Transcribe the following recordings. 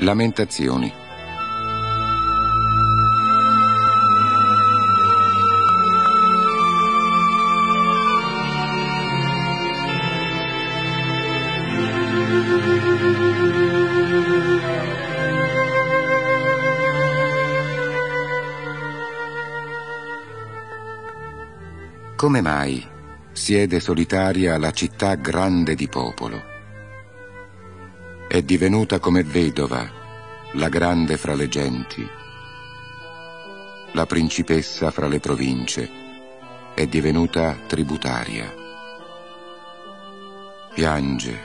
Lamentazioni. Come mai siede solitaria la città grande di popolo? è divenuta come vedova la grande fra le genti, la principessa fra le province, è divenuta tributaria. Piange,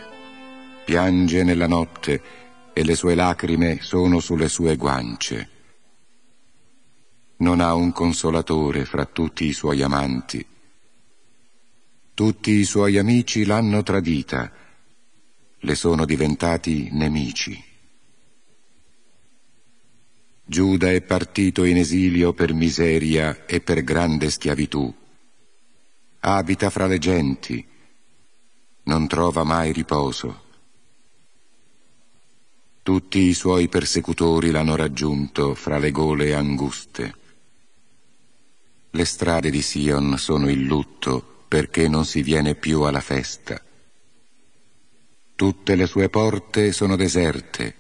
piange nella notte e le sue lacrime sono sulle sue guance. Non ha un consolatore fra tutti i suoi amanti. Tutti i suoi amici l'hanno tradita, le sono diventati nemici. Giuda è partito in esilio per miseria e per grande schiavitù. Abita fra le genti, non trova mai riposo. Tutti i suoi persecutori l'hanno raggiunto fra le gole anguste. Le strade di Sion sono il lutto perché non si viene più alla festa. Tutte le sue porte sono deserte,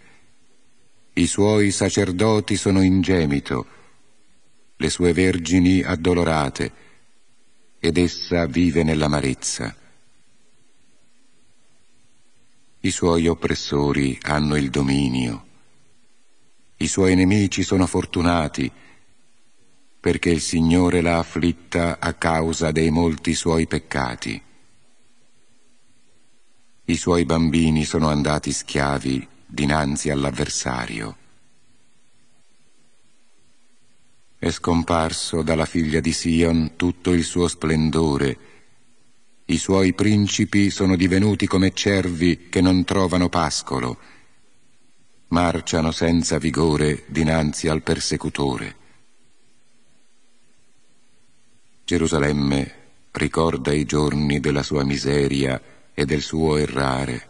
i suoi sacerdoti sono in gemito, le sue vergini addolorate, ed essa vive nell'amarezza. I suoi oppressori hanno il dominio, i suoi nemici sono fortunati, perché il Signore l'ha afflitta a causa dei molti suoi peccati. I suoi bambini sono andati schiavi dinanzi all'avversario. È scomparso dalla figlia di Sion tutto il suo splendore. I suoi principi sono divenuti come cervi che non trovano pascolo. Marciano senza vigore dinanzi al persecutore. Gerusalemme ricorda i giorni della sua miseria e del suo errare.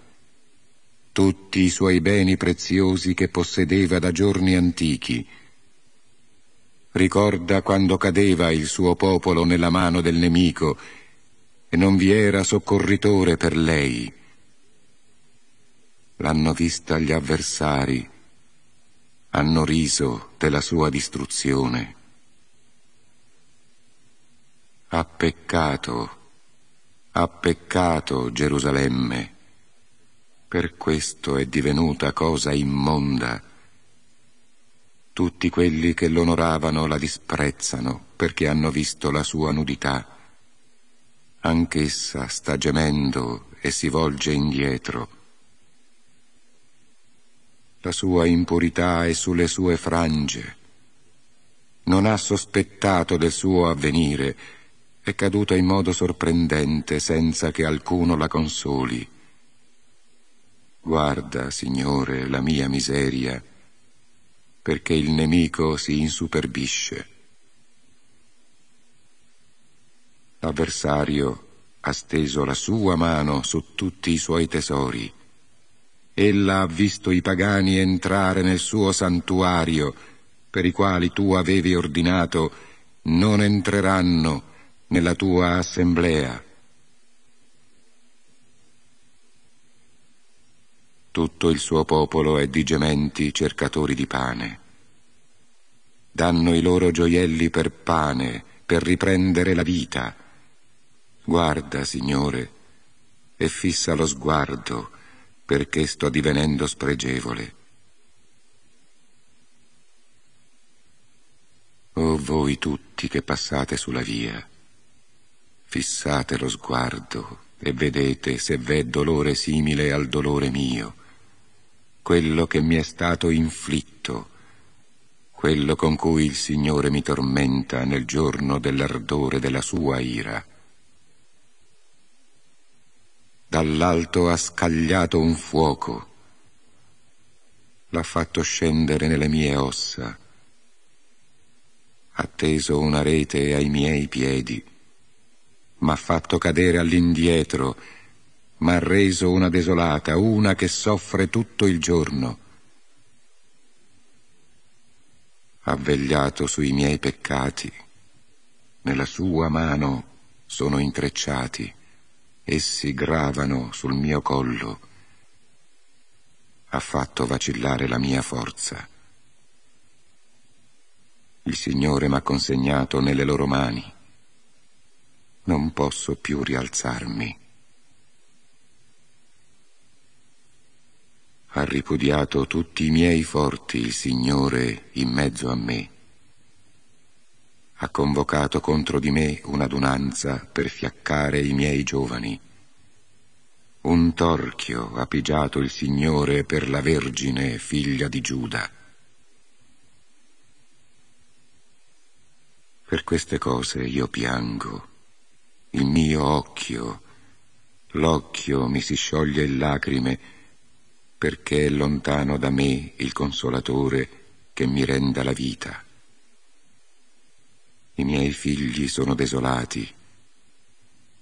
Tutti i suoi beni preziosi che possedeva da giorni antichi. Ricorda quando cadeva il suo popolo nella mano del nemico e non vi era soccorritore per lei. L'hanno vista gli avversari, hanno riso della sua distruzione. Ha peccato ha peccato Gerusalemme, per questo è divenuta cosa immonda. Tutti quelli che l'onoravano la disprezzano perché hanno visto la sua nudità. Anch'essa sta gemendo e si volge indietro. La sua impurità è sulle sue frange. Non ha sospettato del suo avvenire è caduta in modo sorprendente senza che alcuno la consoli. Guarda, Signore, la mia miseria, perché il nemico si insuperbisce. L'avversario ha steso la sua mano su tutti i suoi tesori. Ella ha visto i pagani entrare nel suo santuario, per i quali tu avevi ordinato, non entreranno nella tua assemblea. Tutto il suo popolo è di gementi cercatori di pane. Danno i loro gioielli per pane, per riprendere la vita. Guarda, Signore, e fissa lo sguardo, perché sto divenendo spregevole. O voi tutti che passate sulla via, Fissate lo sguardo e vedete se v'è dolore simile al dolore mio, quello che mi è stato inflitto, quello con cui il Signore mi tormenta nel giorno dell'ardore della sua ira. Dall'alto ha scagliato un fuoco, l'ha fatto scendere nelle mie ossa, ha teso una rete ai miei piedi, m'ha fatto cadere all'indietro, m'ha reso una desolata, una che soffre tutto il giorno. Ha vegliato sui miei peccati, nella sua mano sono intrecciati, essi gravano sul mio collo. Ha fatto vacillare la mia forza. Il Signore m'ha consegnato nelle loro mani non posso più rialzarmi. Ha ripudiato tutti i miei forti il Signore in mezzo a me. Ha convocato contro di me un'adunanza per fiaccare i miei giovani. Un torchio ha pigiato il Signore per la Vergine, figlia di Giuda. Per queste cose io piango il mio occhio, l'occhio mi si scioglie in lacrime, perché è lontano da me il consolatore che mi renda la vita. I miei figli sono desolati,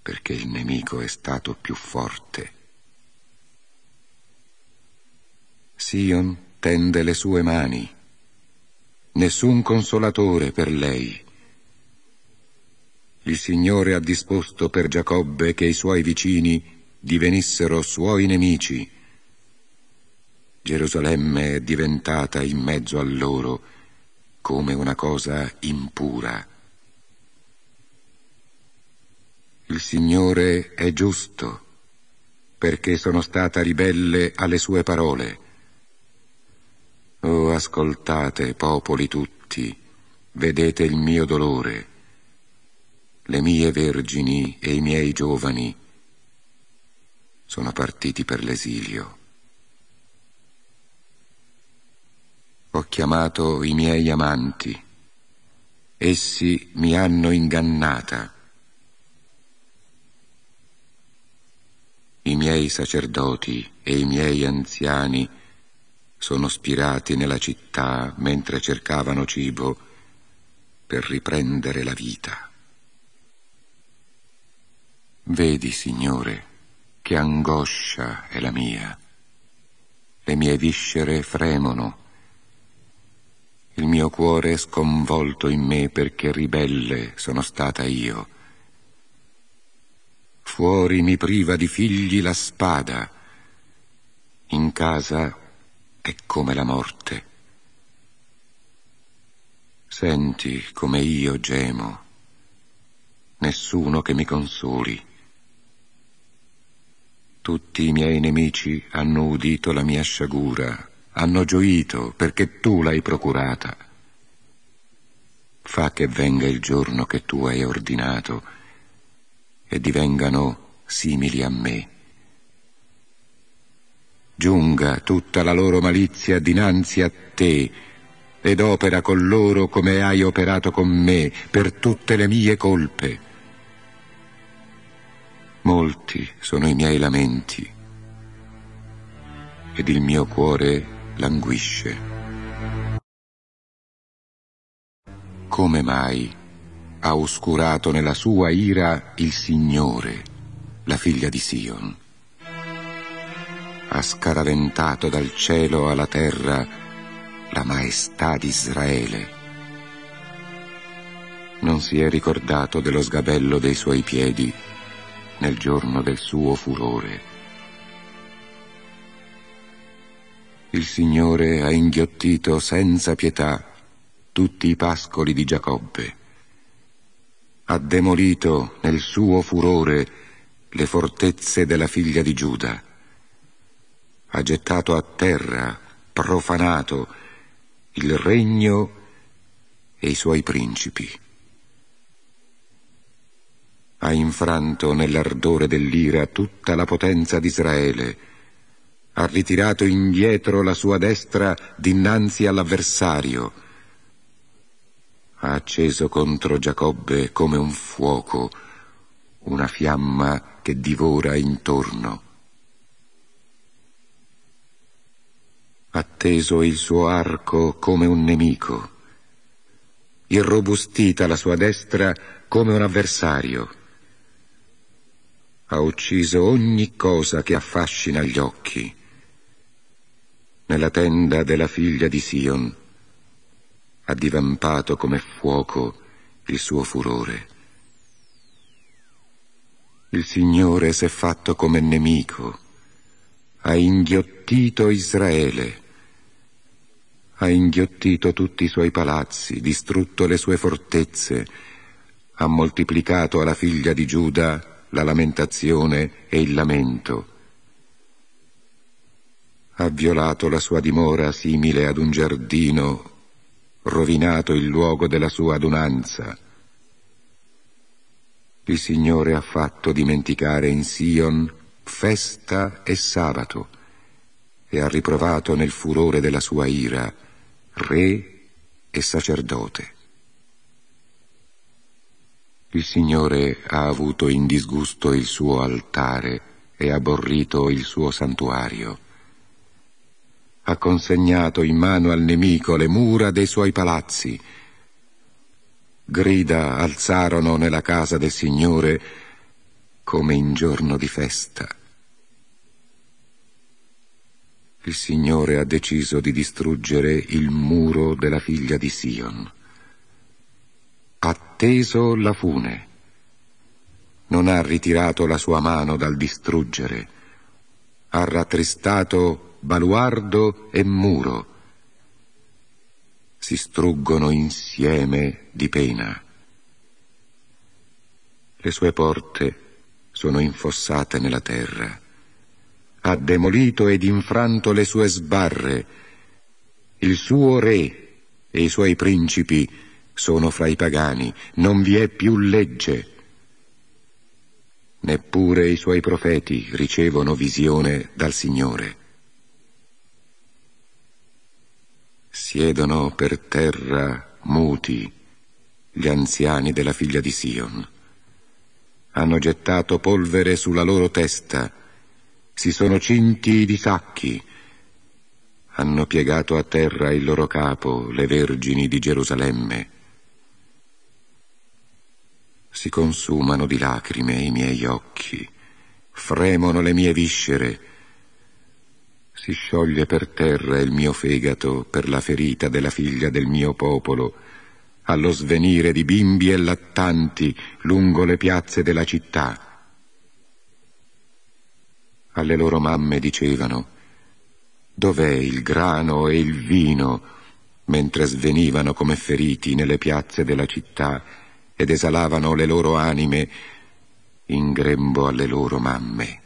perché il nemico è stato più forte. Sion tende le sue mani, nessun consolatore per lei il Signore ha disposto per Giacobbe che i suoi vicini divenissero suoi nemici. Gerusalemme è diventata in mezzo a loro come una cosa impura. Il Signore è giusto perché sono stata ribelle alle sue parole. Oh, ascoltate, popoli tutti, vedete il mio dolore le mie vergini e i miei giovani sono partiti per l'esilio. Ho chiamato i miei amanti, essi mi hanno ingannata. I miei sacerdoti e i miei anziani sono spirati nella città mentre cercavano cibo per riprendere la vita. Vedi, Signore, che angoscia è la mia. Le mie viscere fremono. Il mio cuore è sconvolto in me perché ribelle sono stata io. Fuori mi priva di figli la spada. In casa è come la morte. Senti come io gemo. Nessuno che mi consoli tutti i miei nemici hanno udito la mia sciagura, hanno gioito perché tu l'hai procurata. Fa che venga il giorno che tu hai ordinato e divengano simili a me. Giunga tutta la loro malizia dinanzi a te ed opera con loro come hai operato con me per tutte le mie colpe. Molti sono i miei lamenti ed il mio cuore languisce. Come mai ha oscurato nella sua ira il Signore, la figlia di Sion? Ha scaraventato dal cielo alla terra la maestà di Israele. Non si è ricordato dello sgabello dei suoi piedi nel giorno del suo furore. Il Signore ha inghiottito senza pietà tutti i pascoli di Giacobbe, ha demolito nel suo furore le fortezze della figlia di Giuda, ha gettato a terra, profanato, il regno e i suoi principi ha infranto nell'ardore dell'ira tutta la potenza d'Israele, ha ritirato indietro la sua destra dinanzi all'avversario, ha acceso contro Giacobbe come un fuoco, una fiamma che divora intorno. Ha teso il suo arco come un nemico, irrobustita la sua destra come un avversario, ha ucciso ogni cosa che affascina gli occhi. Nella tenda della figlia di Sion ha divampato come fuoco il suo furore. Il Signore si è fatto come nemico, ha inghiottito Israele, ha inghiottito tutti i suoi palazzi, distrutto le sue fortezze, ha moltiplicato alla figlia di Giuda la lamentazione e il lamento. Ha violato la sua dimora simile ad un giardino, rovinato il luogo della sua adunanza. Il Signore ha fatto dimenticare in Sion festa e sabato e ha riprovato nel furore della sua ira re e sacerdote. Il Signore ha avuto in disgusto il suo altare e aborrito il suo santuario. Ha consegnato in mano al nemico le mura dei suoi palazzi. Grida alzarono nella casa del Signore come in giorno di festa. Il Signore ha deciso di distruggere il muro della figlia di Sion teso la fune. Non ha ritirato la sua mano dal distruggere, ha rattristato baluardo e muro. Si struggono insieme di pena. Le sue porte sono infossate nella terra. Ha demolito ed infranto le sue sbarre. Il suo re e i suoi principi sono fra i pagani, non vi è più legge. Neppure i suoi profeti ricevono visione dal Signore. Siedono per terra muti gli anziani della figlia di Sion. Hanno gettato polvere sulla loro testa, si sono cinti di sacchi, hanno piegato a terra il loro capo le vergini di Gerusalemme si consumano di lacrime i miei occhi, fremono le mie viscere, si scioglie per terra il mio fegato per la ferita della figlia del mio popolo, allo svenire di bimbi e lattanti lungo le piazze della città. Alle loro mamme dicevano, dov'è il grano e il vino, mentre svenivano come feriti nelle piazze della città ed esalavano le loro anime in grembo alle loro mamme.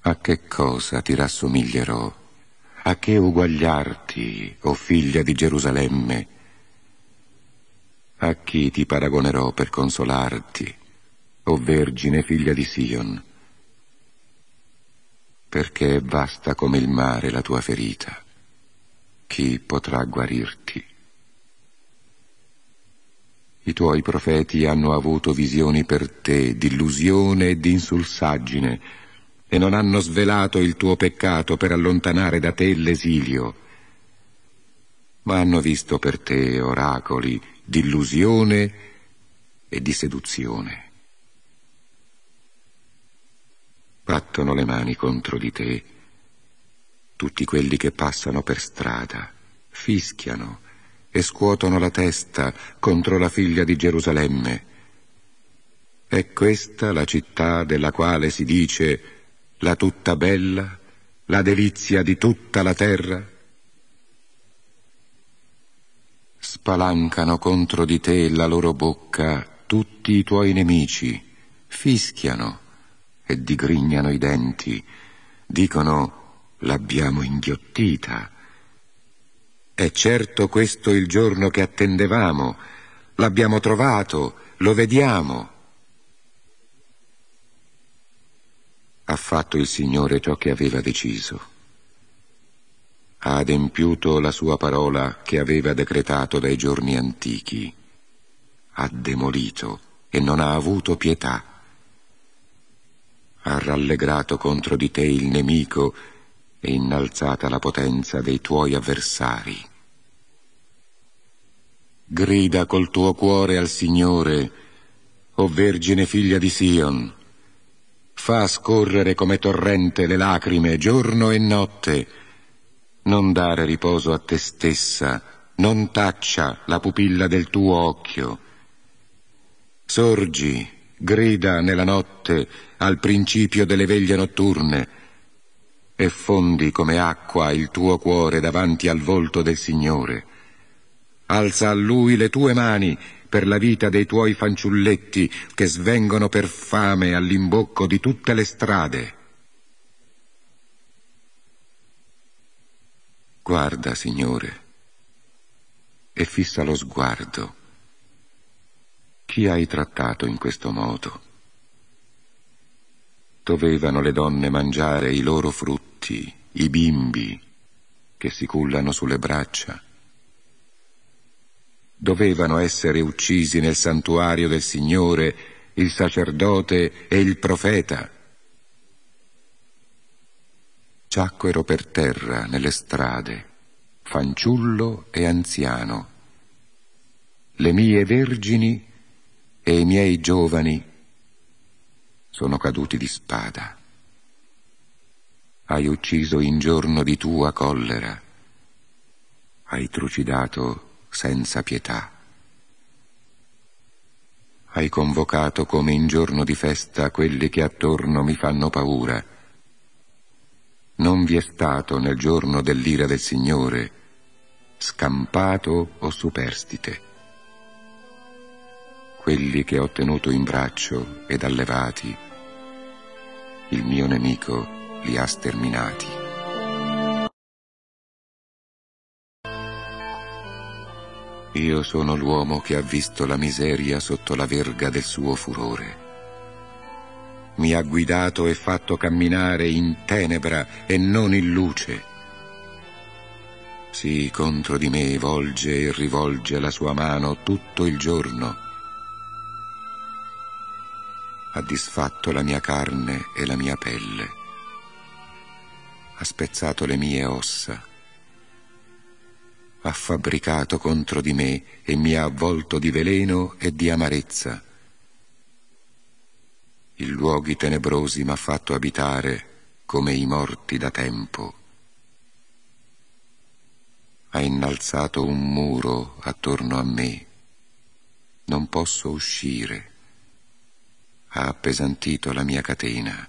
A che cosa ti rassomiglierò? A che uguagliarti, o figlia di Gerusalemme? A chi ti paragonerò per consolarti, o vergine figlia di Sion? Perché è vasta come il mare la tua ferita. Chi potrà guarirti? I tuoi profeti hanno avuto visioni per te di illusione e di insulsaggine e non hanno svelato il tuo peccato per allontanare da te l'esilio, ma hanno visto per te oracoli di illusione e di seduzione. Battono le mani contro di te tutti quelli che passano per strada, fischiano, e scuotono la testa contro la figlia di Gerusalemme. È questa la città della quale si dice la tutta bella, la delizia di tutta la terra? Spalancano contro di te la loro bocca tutti i tuoi nemici, fischiano e digrignano i denti, dicono l'abbiamo inghiottita è certo questo il giorno che attendevamo, l'abbiamo trovato, lo vediamo. Ha fatto il Signore ciò che aveva deciso. Ha adempiuto la sua parola che aveva decretato dai giorni antichi. Ha demolito e non ha avuto pietà. Ha rallegrato contro di te il nemico e innalzata la potenza dei tuoi avversari. Grida col tuo cuore al Signore, o Vergine figlia di Sion, fa scorrere come torrente le lacrime giorno e notte, non dare riposo a te stessa, non taccia la pupilla del tuo occhio. Sorgi, grida nella notte, al principio delle veglie notturne, e fondi come acqua il tuo cuore davanti al volto del Signore. Alza a Lui le tue mani per la vita dei tuoi fanciulletti che svengono per fame all'imbocco di tutte le strade. Guarda, Signore, e fissa lo sguardo. Chi hai trattato in questo modo? Dovevano le donne mangiare i loro frutti adulti, i bimbi che si cullano sulle braccia. Dovevano essere uccisi nel santuario del Signore il sacerdote e il profeta. Giacquero per terra nelle strade, fanciullo e anziano, le mie vergini e i miei giovani sono caduti di spada hai ucciso in giorno di tua collera, hai trucidato senza pietà, hai convocato come in giorno di festa quelli che attorno mi fanno paura. Non vi è stato nel giorno dell'ira del Signore scampato o superstite. Quelli che ho tenuto in braccio ed allevati, il mio nemico li ha sterminati. Io sono l'uomo che ha visto la miseria sotto la verga del suo furore. Mi ha guidato e fatto camminare in tenebra e non in luce. Sì, contro di me volge e rivolge la sua mano tutto il giorno. Ha disfatto la mia carne e la mia pelle ha spezzato le mie ossa, ha fabbricato contro di me e mi ha avvolto di veleno e di amarezza. I luoghi tenebrosi m'ha fatto abitare come i morti da tempo. Ha innalzato un muro attorno a me. Non posso uscire. Ha appesantito la mia catena.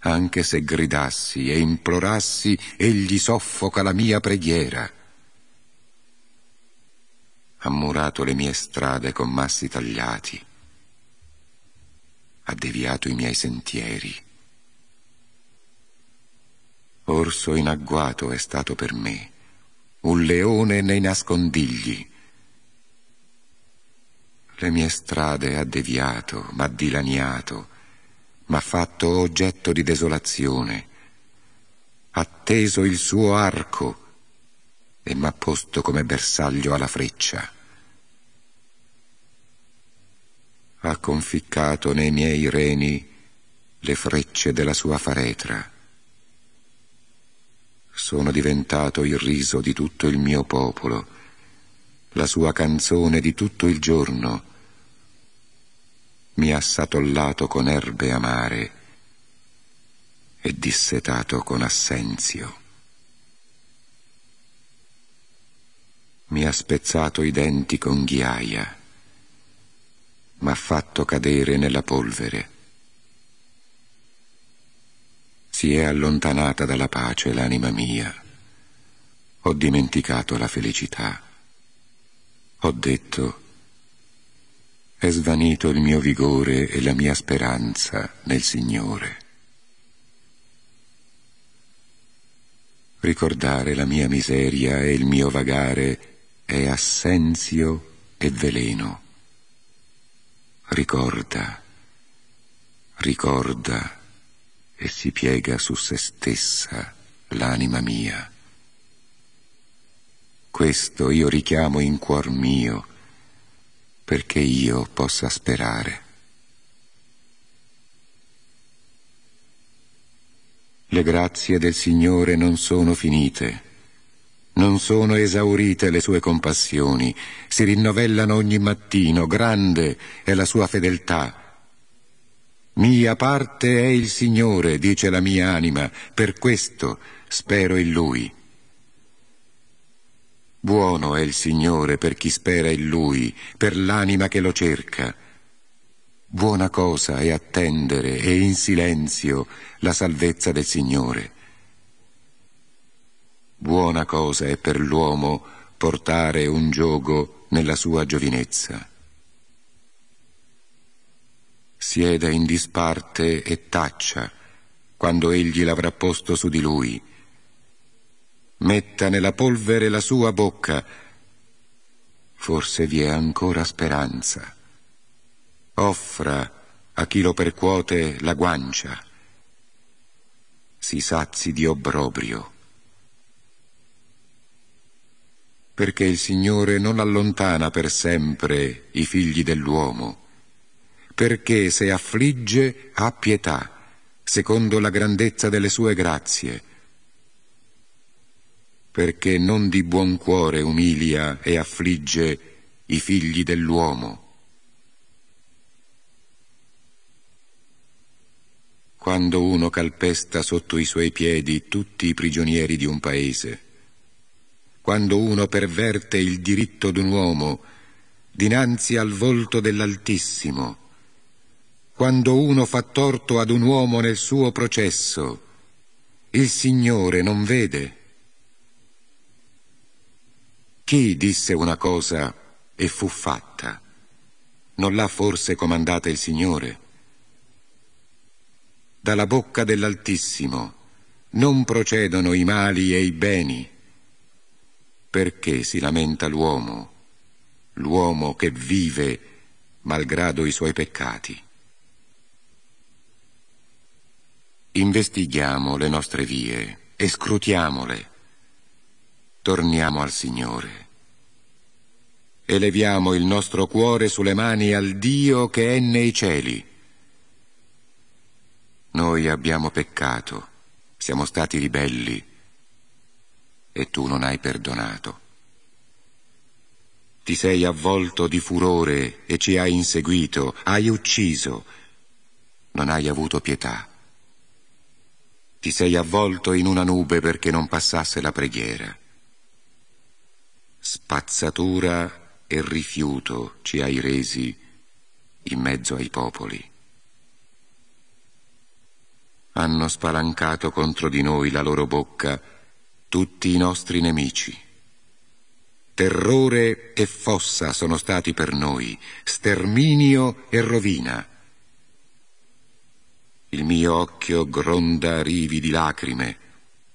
Anche se gridassi e implorassi, egli soffoca la mia preghiera. Ha murato le mie strade con massi tagliati. Ha deviato i miei sentieri. Orso in agguato è stato per me, un leone nei nascondigli. Le mie strade ha deviato, m'ha dilaniato, ma fatto oggetto di desolazione, atteso il suo arco e m'ha posto come bersaglio alla freccia. Ha conficcato nei miei reni le frecce della sua faretra. Sono diventato il riso di tutto il mio popolo, la sua canzone di tutto il giorno, mi ha satollato con erbe amare e dissetato con assenzio. Mi ha spezzato i denti con ghiaia, mi ha fatto cadere nella polvere. Si è allontanata dalla pace l'anima mia, ho dimenticato la felicità. Ho detto, è svanito il mio vigore e la mia speranza nel Signore. Ricordare la mia miseria e il mio vagare è assenzio e veleno. Ricorda, ricorda e si piega su se stessa l'anima mia. Questo io richiamo in cuor mio, perché io possa sperare. Le grazie del Signore non sono finite, non sono esaurite le sue compassioni, si rinnovellano ogni mattino, grande è la sua fedeltà. Mia parte è il Signore, dice la mia anima, per questo spero in Lui. Buono è il Signore per chi spera in Lui, per l'anima che lo cerca. Buona cosa è attendere e in silenzio la salvezza del Signore. Buona cosa è per l'uomo portare un giogo nella sua giovinezza. Sieda in disparte e taccia quando egli l'avrà posto su di lui metta nella polvere la sua bocca. Forse vi è ancora speranza. Offra a chi lo percuote la guancia. Si sazi di obbrobrio. Perché il Signore non allontana per sempre i figli dell'uomo. Perché se affligge ha pietà, secondo la grandezza delle sue grazie perché non di buon cuore umilia e affligge i figli dell'uomo. Quando uno calpesta sotto i suoi piedi tutti i prigionieri di un paese, quando uno perverte il diritto d'un uomo dinanzi al volto dell'Altissimo, quando uno fa torto ad un uomo nel suo processo, il Signore non vede. Chi disse una cosa e fu fatta? Non l'ha forse comandata il Signore? Dalla bocca dell'Altissimo non procedono i mali e i beni. Perché si lamenta l'uomo, l'uomo che vive malgrado i suoi peccati? Investighiamo le nostre vie e scrutiamole torniamo al Signore. Eleviamo il nostro cuore sulle mani al Dio che è nei cieli. Noi abbiamo peccato, siamo stati ribelli e tu non hai perdonato. Ti sei avvolto di furore e ci hai inseguito, hai ucciso, non hai avuto pietà. Ti sei avvolto in una nube perché non passasse la preghiera spazzatura e rifiuto ci hai resi in mezzo ai popoli. Hanno spalancato contro di noi la loro bocca tutti i nostri nemici. Terrore e fossa sono stati per noi, sterminio e rovina. Il mio occhio gronda rivi di lacrime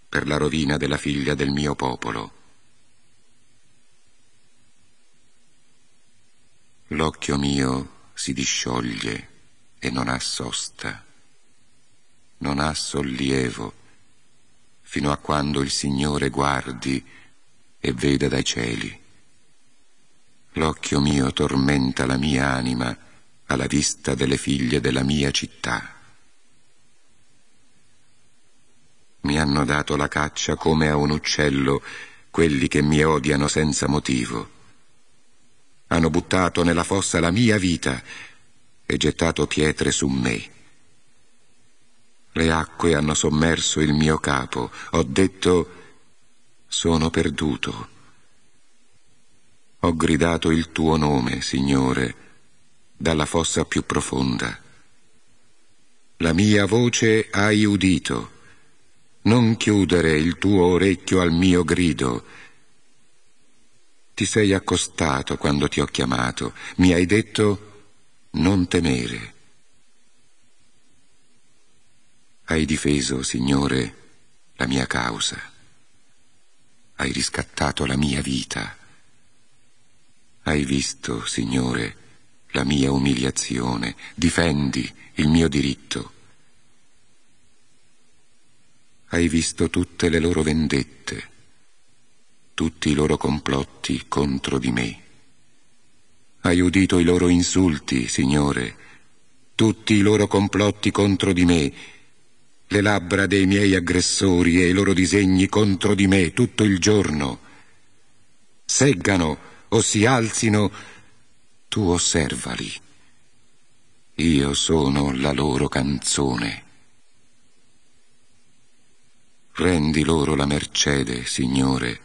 per la rovina della figlia del mio popolo. l'occhio mio si discioglie e non ha sosta, non ha sollievo, fino a quando il Signore guardi e veda dai cieli. L'occhio mio tormenta la mia anima alla vista delle figlie della mia città. Mi hanno dato la caccia come a un uccello quelli che mi odiano senza motivo hanno buttato nella fossa la mia vita e gettato pietre su me. Le acque hanno sommerso il mio capo, ho detto sono perduto. Ho gridato il tuo nome, Signore, dalla fossa più profonda. La mia voce hai udito. Non chiudere il tuo orecchio al mio grido, ti sei accostato quando ti ho chiamato, mi hai detto non temere. Hai difeso, Signore, la mia causa, hai riscattato la mia vita, hai visto, Signore, la mia umiliazione, difendi il mio diritto. Hai visto tutte le loro vendette, tutti i loro complotti contro di me. Hai udito i loro insulti, Signore, tutti i loro complotti contro di me, le labbra dei miei aggressori e i loro disegni contro di me tutto il giorno. Seggano o si alzino, tu osservali. Io sono la loro canzone. Rendi loro la mercede, Signore,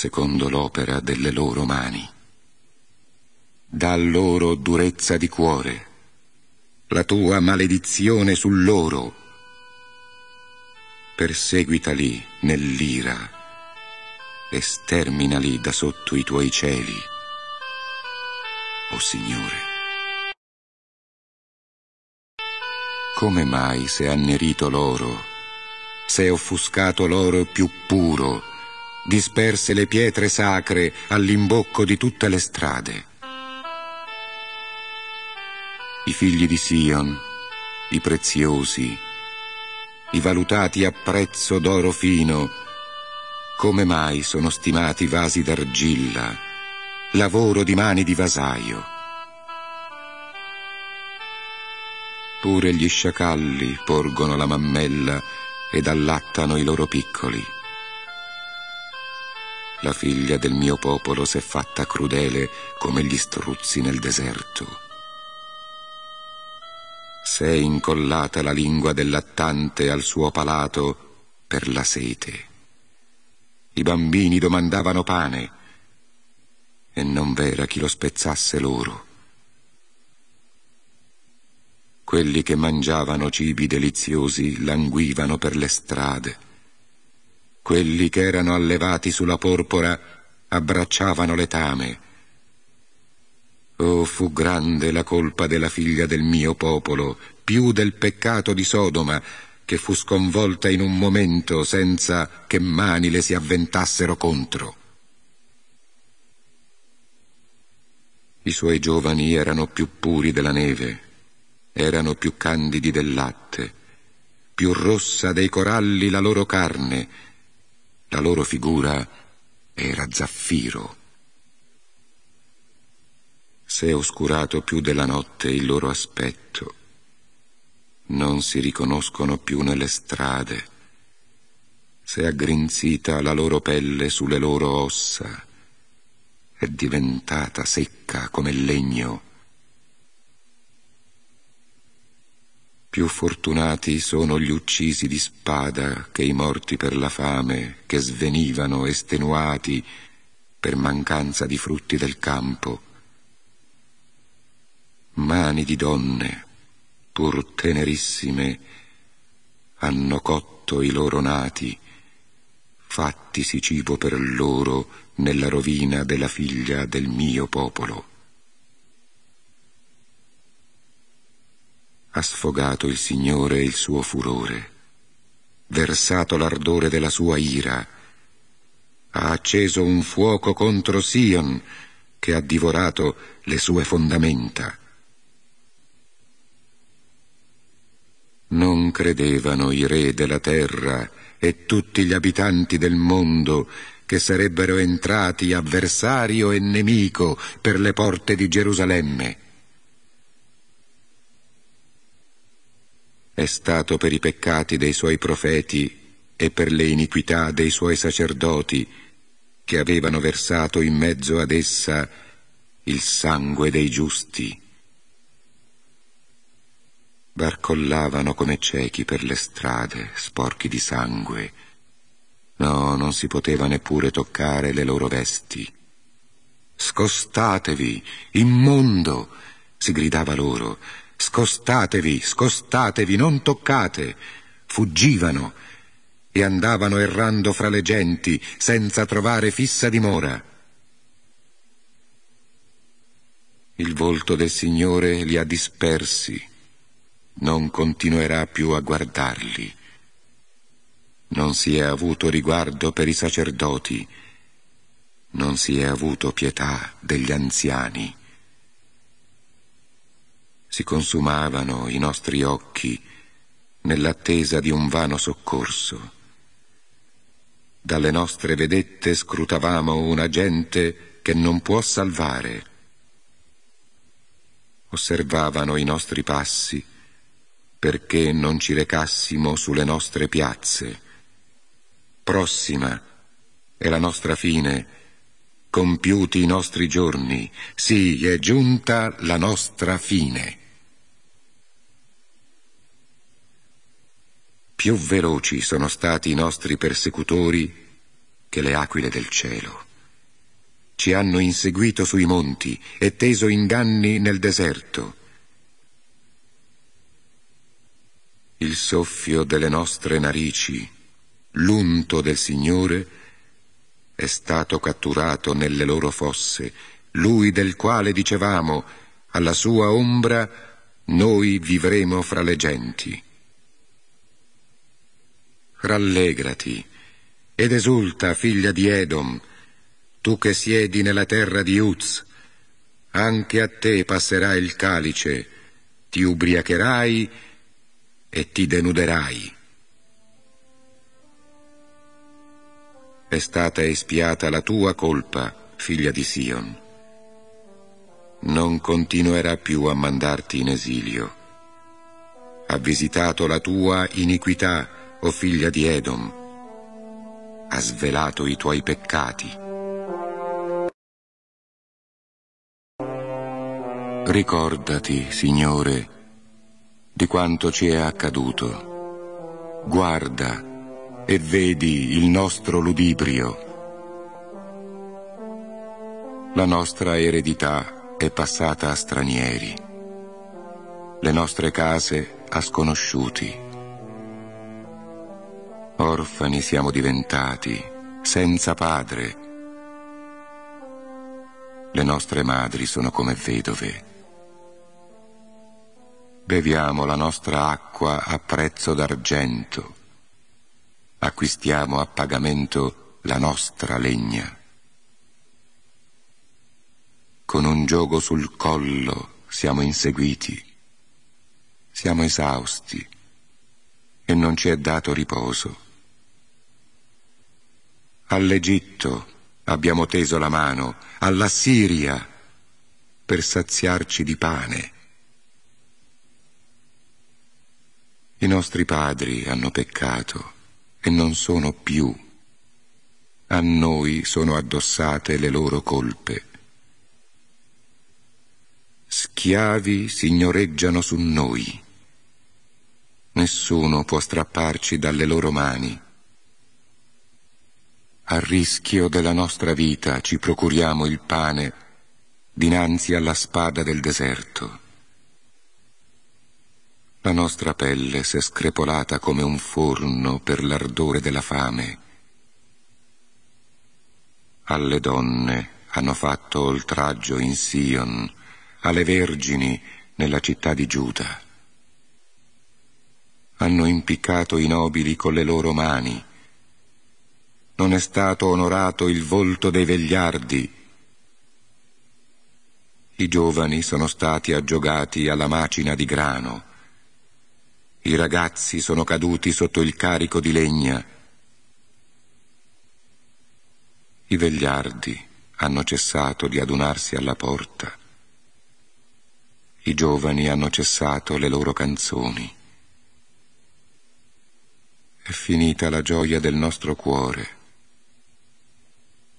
secondo l'opera delle loro mani. Da loro durezza di cuore, la tua maledizione su loro. Perseguitali nell'ira e sterminali da sotto i tuoi cieli, o oh Signore. Come mai se annerito l'oro, se offuscato l'oro più puro, disperse le pietre sacre all'imbocco di tutte le strade. I figli di Sion, i preziosi, i valutati a prezzo d'oro fino, come mai sono stimati vasi d'argilla, lavoro di mani di vasaio? Pure gli sciacalli porgono la mammella ed allattano i loro piccoli la figlia del mio popolo s'è fatta crudele come gli struzzi nel deserto. S'è incollata la lingua del lattante al suo palato per la sete. I bambini domandavano pane e non v'era chi lo spezzasse loro. Quelli che mangiavano cibi deliziosi languivano per le strade quelli che erano allevati sulla porpora abbracciavano letame. Oh, fu grande la colpa della figlia del mio popolo, più del peccato di Sodoma, che fu sconvolta in un momento senza che mani le si avventassero contro. I suoi giovani erano più puri della neve, erano più candidi del latte, più rossa dei coralli la loro carne, la loro figura era zaffiro. Se è oscurato più della notte il loro aspetto. Non si riconoscono più nelle strade. se è aggrinzita la loro pelle sulle loro ossa. È diventata secca come legno Più fortunati sono gli uccisi di spada che i morti per la fame, che svenivano estenuati per mancanza di frutti del campo. Mani di donne, pur tenerissime, hanno cotto i loro nati, fattisi cibo per loro nella rovina della figlia del mio popolo. ha sfogato il Signore il suo furore, versato l'ardore della sua ira, ha acceso un fuoco contro Sion che ha divorato le sue fondamenta. Non credevano i re della terra e tutti gli abitanti del mondo che sarebbero entrati avversario e nemico per le porte di Gerusalemme è stato per i peccati dei suoi profeti e per le iniquità dei suoi sacerdoti che avevano versato in mezzo ad essa il sangue dei giusti. Barcollavano come ciechi per le strade, sporchi di sangue. No, non si poteva neppure toccare le loro vesti. Scostatevi, immondo! si gridava loro Scostatevi, scostatevi, non toccate. Fuggivano e andavano errando fra le genti senza trovare fissa dimora. Il volto del Signore li ha dispersi, non continuerà più a guardarli. Non si è avuto riguardo per i sacerdoti, non si è avuto pietà degli anziani si consumavano i nostri occhi nell'attesa di un vano soccorso. Dalle nostre vedette scrutavamo una gente che non può salvare. Osservavano i nostri passi perché non ci recassimo sulle nostre piazze. Prossima è la nostra fine compiuti i nostri giorni, sì, è giunta la nostra fine. più veloci sono stati i nostri persecutori che le aquile del cielo. Ci hanno inseguito sui monti e teso inganni nel deserto. Il soffio delle nostre narici, l'unto del Signore, è stato catturato nelle loro fosse, lui del quale dicevamo, alla sua ombra noi vivremo fra le genti. Rallegrati ed esulta, figlia di Edom, tu che siedi nella terra di Uz. Anche a te passerà il calice, ti ubriacherai e ti denuderai. È stata espiata la tua colpa, figlia di Sion. Non continuerà più a mandarti in esilio. Ha visitato la tua iniquità o figlia di Edom, ha svelato i tuoi peccati. Ricordati, Signore, di quanto ci è accaduto. Guarda e vedi il nostro ludibrio. La nostra eredità è passata a stranieri, le nostre case a sconosciuti Orfani siamo diventati, senza padre. Le nostre madri sono come vedove. Beviamo la nostra acqua a prezzo d'argento. Acquistiamo a pagamento la nostra legna. Con un giogo sul collo siamo inseguiti. Siamo esausti e non ci è dato riposo. All'Egitto abbiamo teso la mano, alla Siria, per saziarci di pane. I nostri padri hanno peccato e non sono più. A noi sono addossate le loro colpe. Schiavi signoreggiano su noi. Nessuno può strapparci dalle loro mani a rischio della nostra vita ci procuriamo il pane dinanzi alla spada del deserto. La nostra pelle si è screpolata come un forno per l'ardore della fame. Alle donne hanno fatto oltraggio in Sion, alle vergini nella città di Giuda. Hanno impiccato i nobili con le loro mani, non è stato onorato il volto dei vegliardi. I giovani sono stati aggiogati alla macina di grano. I ragazzi sono caduti sotto il carico di legna. I vegliardi hanno cessato di adunarsi alla porta. I giovani hanno cessato le loro canzoni. È finita la gioia del nostro cuore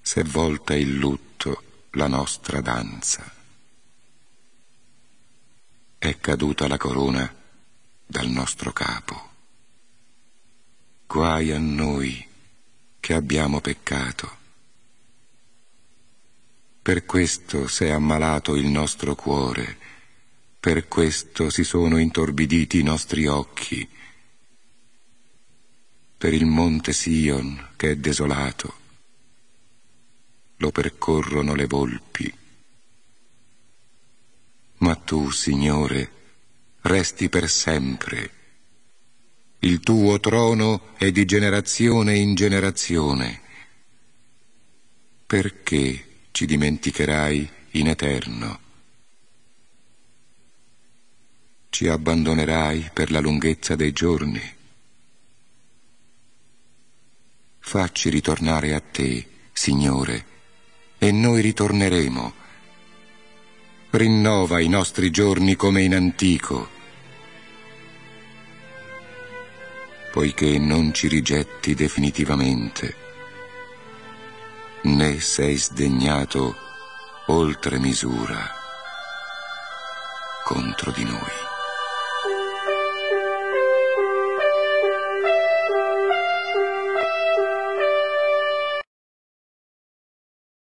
s'è volta in lutto la nostra danza. È caduta la corona dal nostro capo. Guai a noi che abbiamo peccato. Per questo si è ammalato il nostro cuore, per questo si sono intorbiditi i nostri occhi, per il monte Sion che è desolato, lo percorrono le volpi. Ma tu, Signore, resti per sempre. Il tuo trono è di generazione in generazione. Perché ci dimenticherai in eterno? Ci abbandonerai per la lunghezza dei giorni. Facci ritornare a te, Signore, e noi ritorneremo. Rinnova i nostri giorni come in antico, poiché non ci rigetti definitivamente, né sei sdegnato oltre misura contro di noi.